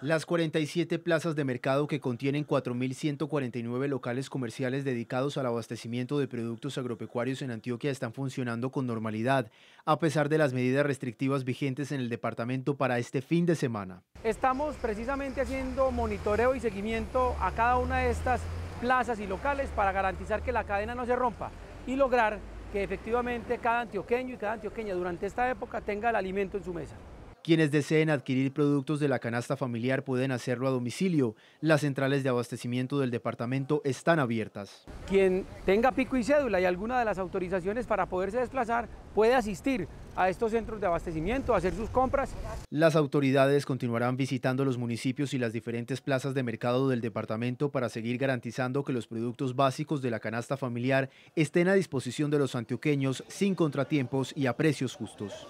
Las 47 plazas de mercado que contienen 4.149 locales comerciales dedicados al abastecimiento de productos agropecuarios en Antioquia están funcionando con normalidad, a pesar de las medidas restrictivas vigentes en el departamento para este fin de semana. Estamos precisamente haciendo monitoreo y seguimiento a cada una de estas plazas y locales para garantizar que la cadena no se rompa y lograr que efectivamente cada antioqueño y cada antioqueña durante esta época tenga el alimento en su mesa. Quienes deseen adquirir productos de la canasta familiar pueden hacerlo a domicilio. Las centrales de abastecimiento del departamento están abiertas. Quien tenga pico y cédula y alguna de las autorizaciones para poderse desplazar puede asistir a estos centros de abastecimiento, hacer sus compras. Las autoridades continuarán visitando los municipios y las diferentes plazas de mercado del departamento para seguir garantizando que los productos básicos de la canasta familiar estén a disposición de los antioqueños sin contratiempos y a precios justos.